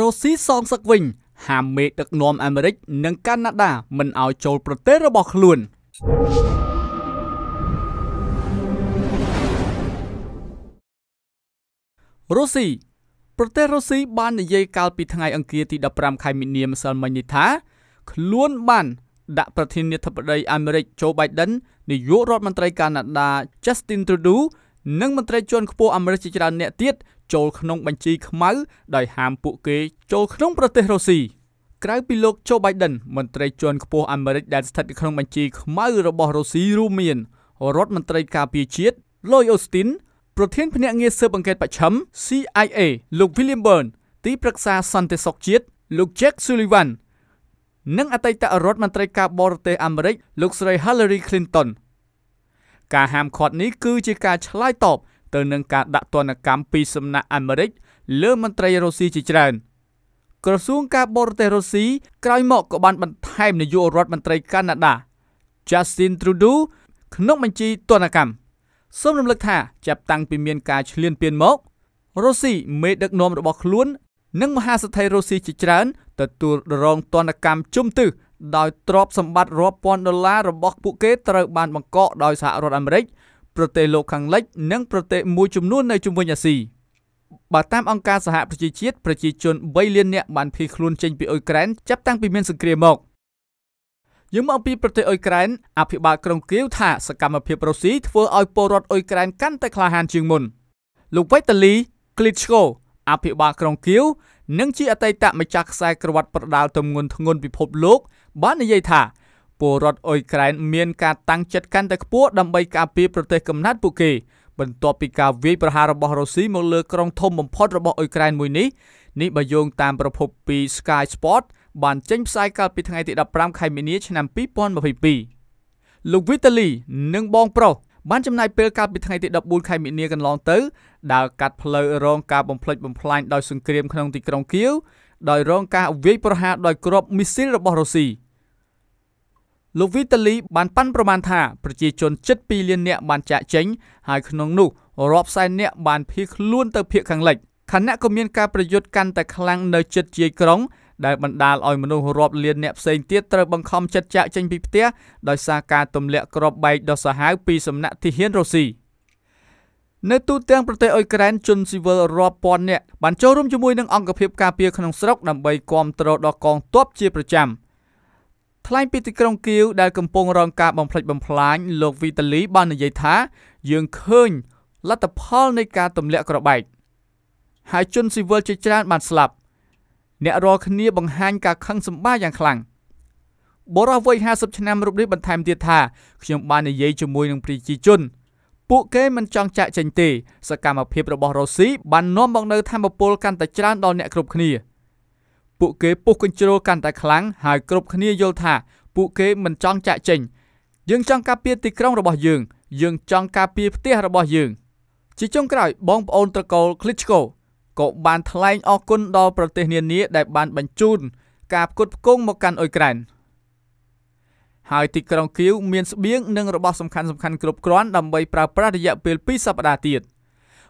រ៉ូស៊ីសងសឹកវិញ ហាមមេដឹកនាំអាមេរិកនិងកាណាដាមិនឲ្យចូលប្រទេសរបស់ខ្លួនរុស្ស៊ីប្រទេសរុស្ស៊ីបាននិយាយកាលពីថ្ងៃអង្គារទី15ខែមីនាម្សិលមិញនេះថាខ្លួន បាន ដាក់ប្រធានាធិបតីអាមេរិកโจ Biden នាយករដ្ឋមន្ត្រីកាណាដា Justin Trudeau និងមន្ត្រីជាន់ខ្ពស់អាមេរិកជាច្រើនអ្នកទៀតចូលក្នុងបញ្ជីខ្មៅដោយហាមពួកគេចូលក្នុងប្រទេសរុស្ស៊ីក្រៅពីលោកโจ Biden មន្ត្រីជាន់ខ្ពស់អាមេរិកដែលស្ថិតក្នុងបញ្ជីខ្មៅរបស់រុស្ស៊ីរួមមានរដ្ឋមន្ត្រីការពារជាតិលោកអូស្ទីនប្រធានភ្នាក់ងារស៊ើបអង្កេតបច្ឆឹម CIA លោក William Burn ទីប្រឹក្សាសន្តិសុខជាតិលោក Jack Sullivan និងអតីតរដ្ឋមន្ត្រីការបរទេសអាមេរិក លោកស្រី Hillary Clinton ការហាមឃាត់នេះគឺជាការឆ្លើយតបទៅនឹងការដាក់ទណ្ឌកម្មពីសំណាក់អាមេរិកលើមន្ត្រីរុស្ស៊ីជាច្រើន ក្រសួងការបរទេសរុស្ស៊ីក្រោយមកក៏បានបន្ថែមនាយករដ្ឋមន្ត្រីកាណាដា Justin Trudeau ក្នុងបញ្ជីទណ្ឌកម្មសូមរំលឹកថាចាប់តាំងពីមានការឈ្លានពានមករុស្ស៊ីមេដឹកនាំរបស់ខ្លួននិងមហាសេដ្ឋីរុស្ស៊ីជាច្រើនទទួលរងទណ្ឌកម្មជុំទិសដោយទ្រព្យសម្បត្តិរាប់ពាន់ដុល្លាររបស់ពួកគេត្រូវបានបង្កកដោយសហរដ្ឋអាមេរិកប្រទេសលោកខាងលិចនិងប្រទេសមួយចំនួននៅជុំវិញអាស៊ីបើតាមអង្គការសហប្រជាជាតិប្រជាជន3លាននាក់បានភៀសខ្លួនចេញពីអ៊ុយក្រែនចាប់តាំងពីមានសង្គ្រាមមកយើងមកពីប្រទេសអ៊ុយក្រែនអភិបាលក្រុងគៀវថាសកម្មភាពរុស្ស៊ីធ្វើឲ្យពលរដ្ឋអ៊ុយក្រែនកាន់តែក្លាហានជាងមុនលោកវ៉ៃតាលីក្លីតស្កូអភិបាលក្រុងគៀវនិងជា អតីតម្ចាស់ខ្សែក្រវ៉ាត់ប្រដាល់ទម្ងន់ធ្ងន់ពិភពលោកបាននិយាយថាពលរដ្ឋអ៊ុយក្រែនមានការតាំងចិត្តកាន់តែខ្ពស់ដើម្បីការពារប្រទេសកំណត់ពួកគេ បន្ទាប់ពីការវាយប្រហាររបស់រុស្ស៊ីមកលើក្រុងធំបំផុតរបស់អ៊ុយក្រែនមួយនេះនេះបើយោងតាមប្រភពពី Sky Sport បានចេញផ្សាយកាលពីថ្ងៃទី15ខែមីនាឆ្នាំ2022លោកវីតាលីនិងបងប្រុសបានចំណាយពេលកាលពីថ្ងៃទី14ខែមីនាកន្លងទៅ ដើរកាត់ផ្លូវរងការបំផ្លិចបំផ្លាញដោយសង្គ្រាមក្នុងទីក្រុងគៀវដោយរងការវាយប្រហារដោយគ្រាប់មីស៊ីលរបស់រុស្ស៊ី។លោកវីតាលីបានប៉ាន់ប្រមាណថាប្រជាជនជិត2លាននាក់បានចាក់ចេញហើយក្នុងនោះរាប់សែននាក់បានភៀសខ្លួនទៅភៀសខាងលិចខណៈក៏មានការប្រយុទ្ធកាន់តែខ្លាំងនៅជិតជាយក្រុងដែលបណ្ដាលឲ្យមនុស្សរាប់លានអ្នកផ្សេងទៀតត្រូវបង្ខំចិត្តចាក់ចេញពីផ្ទះដោយសារការទម្លាក់គ្រាប់បែកដ៏សាហាវពីសំណាក់ទាហានរុស្ស៊ីនៅទូទាំងប្រទេសអ៊ុយក្រែនជនស៊ីវិលរាប់ពាន់នាក់បានចូលរួមជាមួយនឹងអង្គភាពការពារក្នុងស្រុកដើម្បីគាំទ្រដល់កងទ័ពជាប្រចាំ។ថ្លែងពីទីក្រុងគៀវដែលកំពុងរងការបំផ្លិចបំផ្លាញលោកវីតាលីបាននិយាយថាយើងឃើញលទ្ធផលនៃការទម្លាក់ក្របែកហើយជនស៊ីវិលជាច្រើនបានស្លាប់អ្នករាល់គ្នាបង្ហាញការខឹងសម្បាយ៉ាងខ្លាំងបរិះវ័យ50ឆ្នាំរូបនេះបន្ថែមទៀតថាខ្ញុំបាននិយាយជាមួយនឹងប្រជាជន ពួកគេមិនចង់ចាក់ចែងទេសកម្មភាពរបស់រុស្ស៊ីបាននាំមកនូវធមពលកាន់តែច្រើនដល់អ្នកគ្រប់គ្នា។ពួកគេពុះកញ្ជ្រោលកាន់តែខ្លាំងហើយគ្រប់គ្នាយល់ថាពួកគេមិនចង់ចាក់ចេញយើងចង់ការពារទីក្រុងរបស់យើង យើងចង់ការពារផ្ទះរបស់យើងជាចុងក្រោយបងប្អូនត្រកូល Klitschko ក៏បាន ថ្លែងអរគុណដល់ប្រទេសនានា ដែល បាន បញ្ជូន ការផ្គត់ផ្គង់មកកាន់អ៊ុយក្រែនហើយទីក្រុងគៀវមានស្បៀងនិងរបស់សំខាន់ៗគ្រប់គ្រាន់ដើម្បីប្រើប្រាស់រយៈពេល2សប្តាហ៍ទៀត។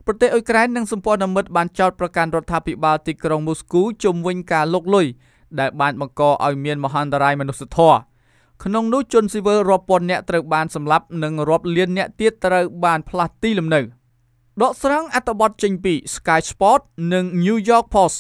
ប្រទេសអ៊ុយក្រែននិងសម្ព័ន្ធមិត្តបានចោទប្រកាន់រដ្ឋាភិបាលទីក្រុងមូស្គូជំវិញការលុកលុយដែលបានបង្កឲ្យមានមហន្តរាយមនុស្សធម៌ក្នុងនោះជនស៊ីវិលរាប់ពាន់នាក់ត្រូវបានសម្លាប់និងរាប់លានអ្នកទៀតត្រូវបានផ្លាស់ទីលំនៅដកស្រង់អត្ថបទចេញពី Sky Sport និង New York Post